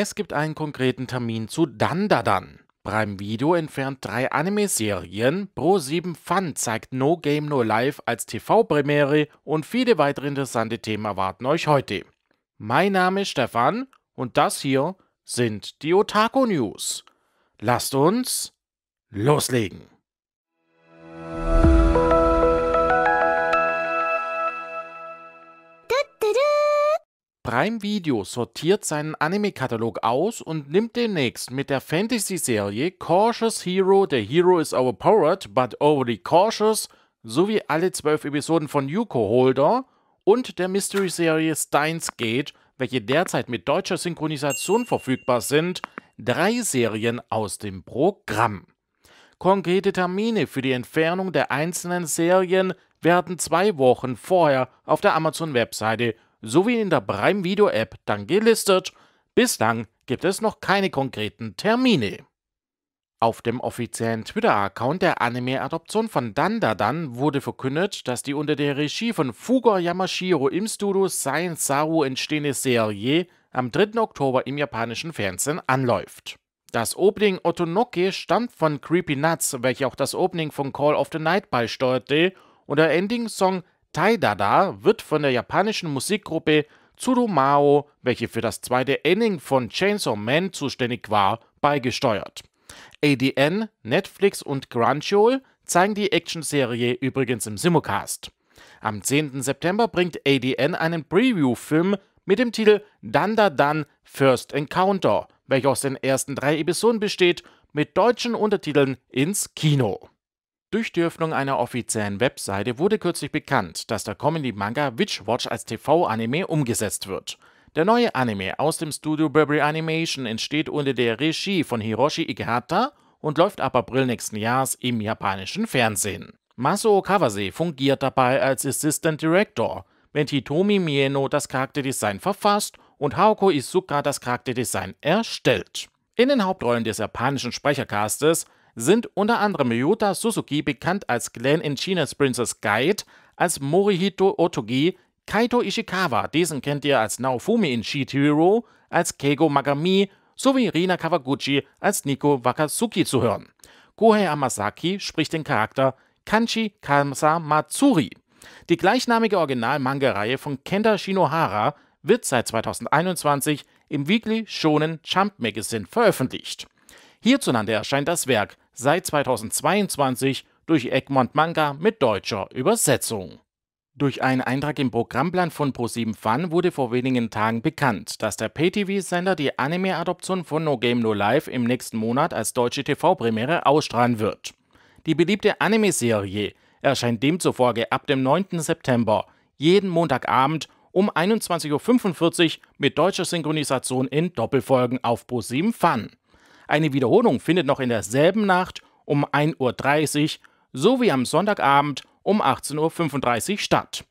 Es gibt einen konkreten Termin zu Dandadan. Prime Video entfernt drei Anime-Serien, Pro7 Fun zeigt No Game No Life als TV-Premiere und viele weitere interessante Themen erwarten euch heute. Mein Name ist Stefan und das hier sind die Otaku News. Lasst uns loslegen! Prime Video sortiert seinen Anime-Katalog aus und nimmt demnächst mit der Fantasy-Serie Cautious Hero, The Hero is Overpowered but Overly Cautious sowie alle zwölf Episoden von Yuko Holder und der Mystery-Serie Steins Gate, welche derzeit mit deutscher Synchronisation verfügbar sind, drei Serien aus dem Programm. Konkrete Termine für die Entfernung der einzelnen Serien werden zwei Wochen vorher auf der Amazon-Webseite sowie in der Prime Video App dann gelistet. Bislang gibt es noch keine konkreten Termine. Auf dem offiziellen Twitter-Account der Anime-Adoption von Dandadan wurde verkündet, dass die unter der Regie von Fugo Yamashiro im Studio Science Saru entstehende Serie am 3. Oktober im japanischen Fernsehen anläuft. Das Opening Otonoke stammt von Creepy Nuts, welche auch das Opening von Call of the Night beisteuerte, und der Ending-Song Taidada wird von der japanischen Musikgruppe Tsurumao, welche für das zweite Ending von Chainsaw Man zuständig war, beigesteuert. ADN, Netflix und Crunchyroll zeigen die Actionserie übrigens im Simulcast. Am 10. September bringt ADN einen Preview-Film mit dem Titel Danda Dan First Encounter, welcher aus den ersten drei Episoden besteht, mit deutschen Untertiteln ins Kino. Durch die Öffnung einer offiziellen Webseite wurde kürzlich bekannt, dass der Comedy-Manga Witch Watch als TV-Anime umgesetzt wird. Der neue Anime aus dem Studio Burberry Animation entsteht unter der Regie von Hiroshi Ikehata und läuft ab April nächsten Jahres im japanischen Fernsehen. Masuo Kawase fungiert dabei als Assistant Director, wenn Hitomi Mieno das Charakterdesign verfasst und Haoko Isuka das Charakterdesign erstellt. In den Hauptrollen des japanischen Sprechercastes sind unter anderem Ryota Suzuki, bekannt als Glenn in China's Princess Guide, als Morihito Otogi, Kaito Ishikawa, diesen kennt ihr als Naofumi in Sheet Hero, als Keigo Magami sowie Rina Kawaguchi als Niko Wakatsuki zu hören. Kohei Amasaki spricht den Charakter Kanchi Kamsa Matsuri. Die gleichnamige Original-Manga-Reihe von Kenta Shinohara wird seit 2021 im Weekly Shonen Jump Magazine veröffentlicht. Hierzulande erscheint das Werk seit 2022 durch Egmont Manga mit deutscher Übersetzung. Durch einen Eintrag im Programmplan von Pro7 Fun wurde vor wenigen Tagen bekannt, dass der PTV-Sender die Anime-Adoption von No Game No Life im nächsten Monat als deutsche TV-Premiere ausstrahlen wird. Die beliebte Anime-Serie erscheint demzufolge ab dem 9. September jeden Montagabend um 21.45 Uhr mit deutscher Synchronisation in Doppelfolgen auf Pro7 Fun. Eine Wiederholung findet noch in derselben Nacht um 1.30 Uhr sowie am Sonntagabend um 18.35 Uhr statt.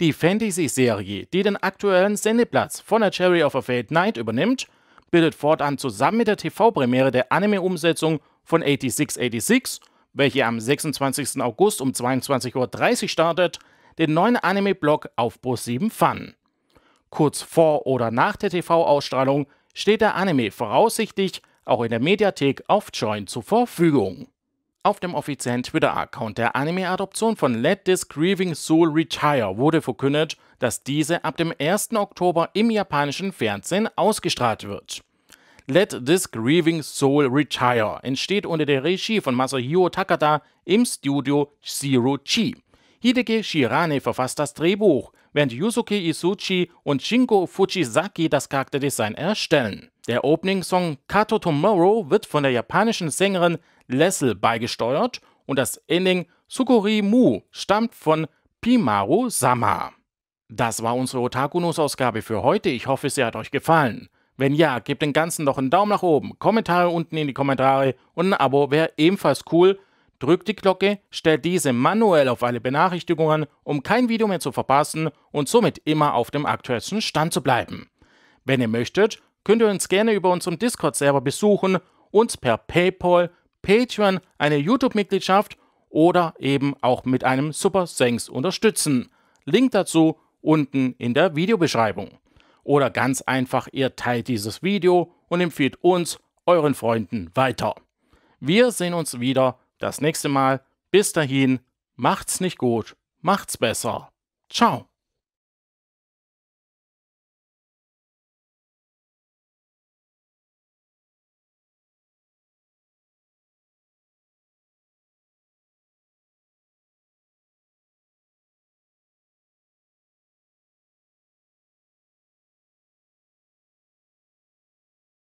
Die Fantasy-Serie, die den aktuellen Sendeplatz von der Cherry of a Fate Night übernimmt, bildet fortan zusammen mit der TV-Premiere der Anime-Umsetzung von 8686, welche am 26. August um 22.30 Uhr startet, den neuen Anime-Blog auf Pro7 Fun. Kurz vor oder nach der TV-Ausstrahlung steht der Anime voraussichtlich auch in der Mediathek auf Join zur Verfügung. Auf dem offiziellen Twitter-Account der Anime-Adoption von Let This Grieving Soul Retire wurde verkündet, dass diese ab dem 1. Oktober im japanischen Fernsehen ausgestrahlt wird. Let This Grieving Soul Retire entsteht unter der Regie von Masahiro Takada im Studio Zero Chi. Hideki Shirane verfasst das Drehbuch, während Yusuke Isuchi und Shingo Fujisaki das Charakterdesign erstellen. Der Opening-Song Kato Tomorrow wird von der japanischen Sängerin Lessel beigesteuert und das Ending Sukuri Mu stammt von Pimaru Sama. Das war unsere otakunos ausgabe für heute. Ich hoffe, sie hat euch gefallen. Wenn ja, gebt dem Ganzen noch einen Daumen nach oben, Kommentare unten in die Kommentare und ein Abo wäre ebenfalls cool drückt die Glocke, stellt diese manuell auf alle Benachrichtigungen, um kein Video mehr zu verpassen und somit immer auf dem aktuellsten Stand zu bleiben. Wenn ihr möchtet, könnt ihr uns gerne über unseren Discord-Server besuchen, uns per PayPal, Patreon, eine YouTube-Mitgliedschaft oder eben auch mit einem Super Thanks unterstützen. Link dazu unten in der Videobeschreibung. Oder ganz einfach, ihr teilt dieses Video und empfiehlt uns euren Freunden weiter. Wir sehen uns wieder das nächste Mal. Bis dahin, macht's nicht gut, macht's besser. Ciao.